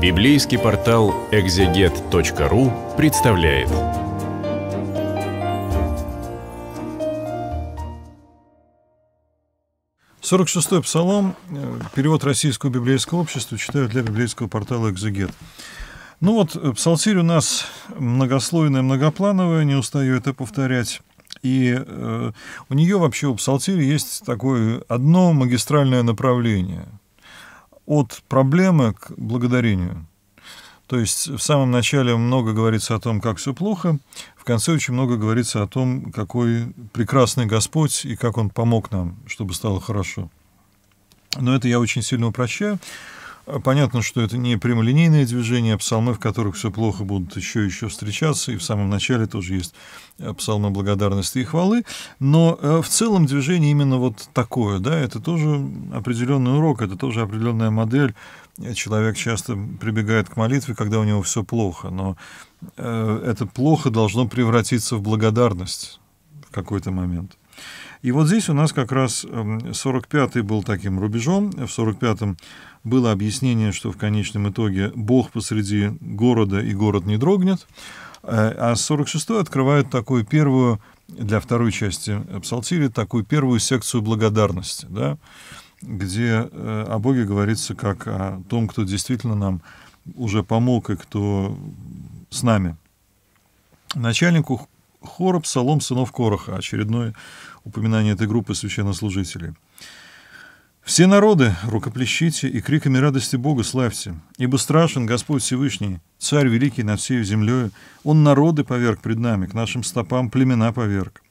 Библейский портал экзегет.ру представляет. Сорок шестой псалом, э, перевод Российского библейского общества, читаю для библейского портала «Экзегет». Ну вот, э, псалтирь у нас многослойная, многоплановая, не устаю это повторять. И э, у нее вообще, у псалтири есть такое одно магистральное направление – от проблемы к благодарению. То есть в самом начале много говорится о том, как все плохо, в конце очень много говорится о том, какой прекрасный Господь и как Он помог нам, чтобы стало хорошо. Но это я очень сильно упрощаю. А понятно, что это не прямолинейное движение, а псалмы, в которых все плохо, будут еще и еще встречаться, и в самом начале тоже есть э, псалмы благодарности и хвалы, но э, в целом движение именно вот такое, да, это тоже определенный урок, это тоже определенная модель. Человек часто прибегает к молитве, когда у него все плохо, но э, это плохо должно превратиться в благодарность в какой-то момент. И вот здесь у нас как раз 45-й эм, был таким рубежом. В 45-м было объяснение, что в конечном итоге Бог посреди города и город не дрогнет. Э, а 46-й открывает такую первую, для второй части Псалтири, такую первую секцию благодарности, да, где э, о Боге говорится как о том, кто действительно нам уже помог и кто с нами. Начальнику хор «Псалом сынов Короха», очередное упоминание этой группы священнослужителей. «Все народы рукоплещите и криками радости Бога славьте, ибо страшен Господь Всевышний, Царь Великий над всею землею, Он народы поверг пред нами, к нашим стопам племена поверг.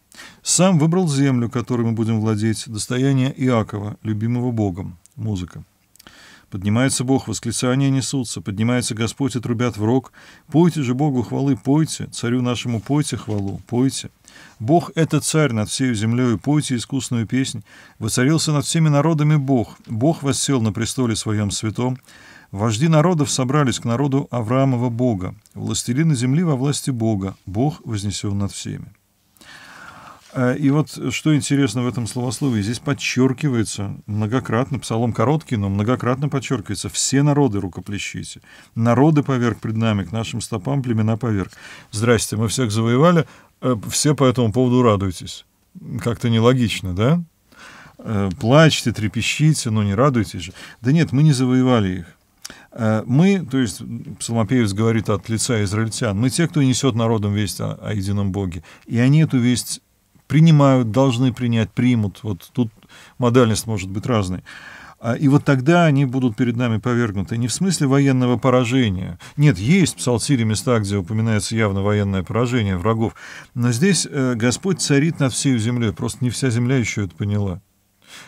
Сам выбрал землю, которой мы будем владеть, достояние Иакова, любимого Богом». Музыка. Поднимается Бог, восклицания несутся, поднимается Господь и трубят в рог. Пойте же Богу хвалы, пойте, царю нашему пойте хвалу, пойте. Бог — это царь над всей землей, пойте искусную песнь. Воцарился над всеми народами Бог, Бог воссел на престоле своем святом. Вожди народов собрались к народу Авраамова Бога, властелины земли во власти Бога, Бог вознесен над всеми. А, и вот э, что интересно в этом словословии, здесь подчеркивается многократно, псалом короткий, но многократно подчеркивается, все народы рукоплещите, народы поверх пред нами, к нашим стопам племена поверх. Здрасте, мы всех завоевали, э, все по этому поводу радуйтесь. Как-то нелогично, да? Э, плачьте, трепещите, но не радуйтесь же. Да нет, мы не завоевали их. Мы, то есть псалмопевец говорит от лица израильтян, мы те, кто несет народам весть о, о едином Боге. И они эту весть принимают, должны принять, примут. Вот тут модальность может быть разной. А, и вот тогда они будут перед нами повергнуты. Не в смысле военного поражения. Нет, есть в Псалтире места, где упоминается явно военное поражение врагов. Но здесь э, Господь царит над всей землей. Просто не вся земля еще это поняла.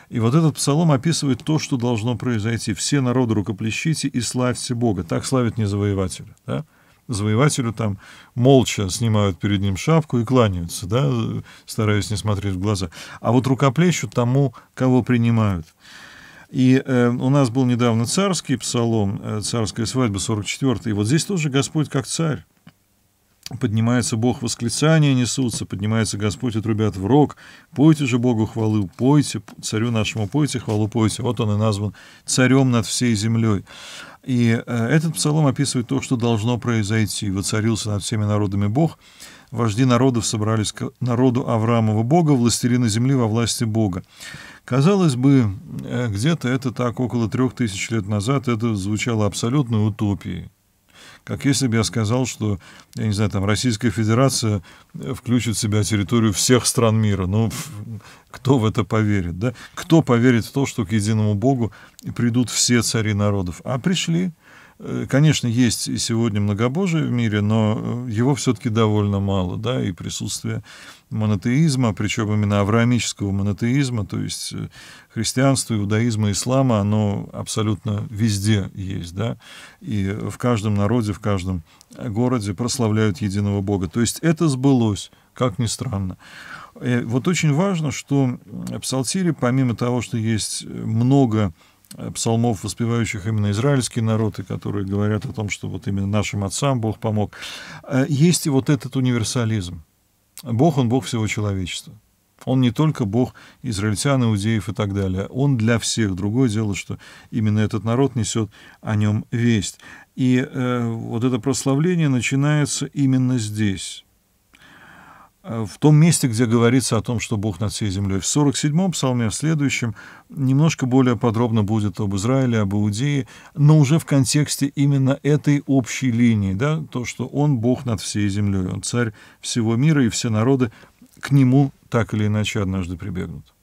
И вот этот псалом описывает то, что должно произойти. «Все народы рукоплещите и славьте Бога». Так славит не завоевателя. Да? завоевателю там молча снимают перед ним шапку и кланяются, да, стараясь не смотреть в глаза. А вот рукоплещут тому, кого принимают. И э, у нас был недавно царский псалом, э, царская свадьба 44 и вот здесь тоже Господь как царь. Поднимается Бог восклицания, несутся, поднимается Господь и трубят в рог. Пойте же Богу хвалу, пойте, царю нашему пойте, хвалу пойте. Вот он и назван царем над всей землей. И э, этот псалом описывает то, что должно произойти. Воцарился над всеми народами Бог. Вожди народов собрались к народу Авраамова Бога, властелина земли во власти Бога. Казалось бы, э, где-то это так около трех тысяч лет назад это звучало абсолютной утопией как если бы я сказал, что, я не знаю, там Российская Федерация э, включит в себя территорию всех стран мира. Ну, кто в это поверит, да? Кто поверит в то, что к единому Богу придут все цари народов? А пришли. Э, конечно, есть и сегодня многобожие в мире, но э, его все-таки довольно мало, да, и присутствие монотеизма, причем именно авраамического монотеизма, то есть э, христианства, иудаизма, ислама, оно абсолютно везде есть, да, и в каждом народе, в каждом городе прославляют единого Бога. То есть это сбылось, как ни странно. И вот очень важно, что в Псалтире, помимо того, что есть много Э, псалмов, воспевающих именно израильский народ, и которые говорят о том, что вот именно нашим отцам Бог помог, э, есть и вот этот универсализм. Бог, он Бог всего человечества. Он не только Бог израильтян, иудеев и так далее. Он для всех. Другое дело, что именно этот народ несет о нем весть. И э, вот это прославление начинается именно здесь. Э, в том месте, где говорится о том, что Бог над всей землей. В 47-м псалме, в следующем, немножко более подробно будет об Израиле, об Иудее, но уже в контексте именно этой общей линии, да, то, что Он Бог над всей землей, Он царь всего мира, и все народы к Нему так или иначе однажды прибегнут.